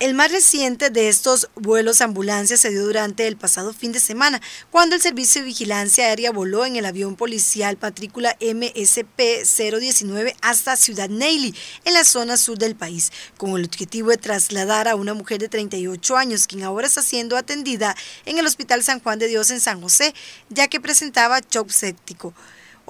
El más reciente de estos vuelos ambulancia se dio durante el pasado fin de semana, cuando el Servicio de Vigilancia Aérea voló en el avión policial patrícula MSP-019 hasta Ciudad Neily, en la zona sur del país, con el objetivo de trasladar a una mujer de 38 años, quien ahora está siendo atendida en el Hospital San Juan de Dios en San José, ya que presentaba shock séptico.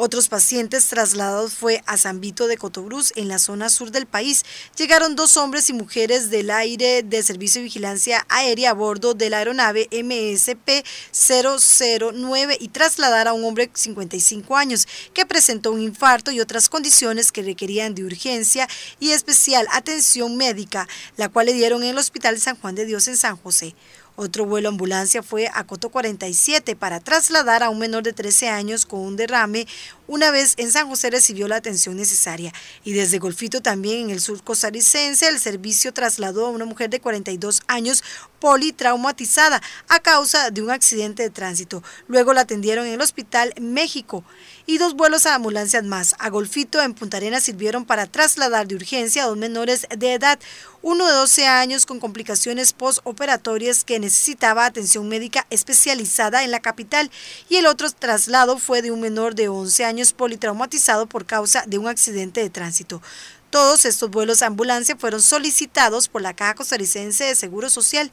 Otros pacientes trasladados fue a San Vito de Cotobruz, en la zona sur del país. Llegaron dos hombres y mujeres del aire de Servicio de Vigilancia Aérea a bordo de la aeronave MSP-009 y trasladar a un hombre de 55 años que presentó un infarto y otras condiciones que requerían de urgencia y especial atención médica, la cual le dieron en el Hospital San Juan de Dios en San José. Otro vuelo ambulancia fue a Coto 47 para trasladar a un menor de 13 años con un derrame una vez en San José recibió la atención necesaria y desde Golfito también en el sur costarricense el servicio trasladó a una mujer de 42 años politraumatizada a causa de un accidente de tránsito. Luego la atendieron en el Hospital México y dos vuelos a ambulancias más. A Golfito en Punta Arenas sirvieron para trasladar de urgencia a dos menores de edad, uno de 12 años con complicaciones postoperatorias que necesitaba atención médica especializada en la capital y el otro traslado fue de un menor de 11 años politraumatizado por causa de un accidente de tránsito. Todos estos vuelos ambulancia fueron solicitados por la Caja Costarricense de Seguro Social.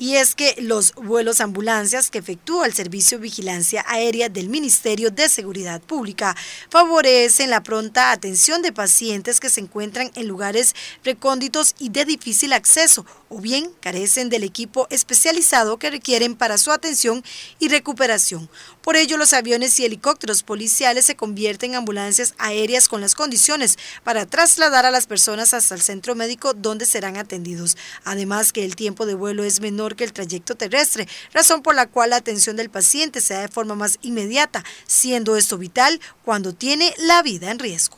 Y es que los vuelos ambulancias que efectúa el Servicio de Vigilancia Aérea del Ministerio de Seguridad Pública favorecen la pronta atención de pacientes que se encuentran en lugares recónditos y de difícil acceso o bien carecen del equipo especializado que requieren para su atención y recuperación. Por ello, los aviones y helicópteros policiales se convierten en ambulancias aéreas con las condiciones para trasladar a las personas hasta el centro médico donde serán atendidos. Además que el tiempo de vuelo es menor que el trayecto terrestre, razón por la cual la atención del paciente se da de forma más inmediata, siendo esto vital cuando tiene la vida en riesgo.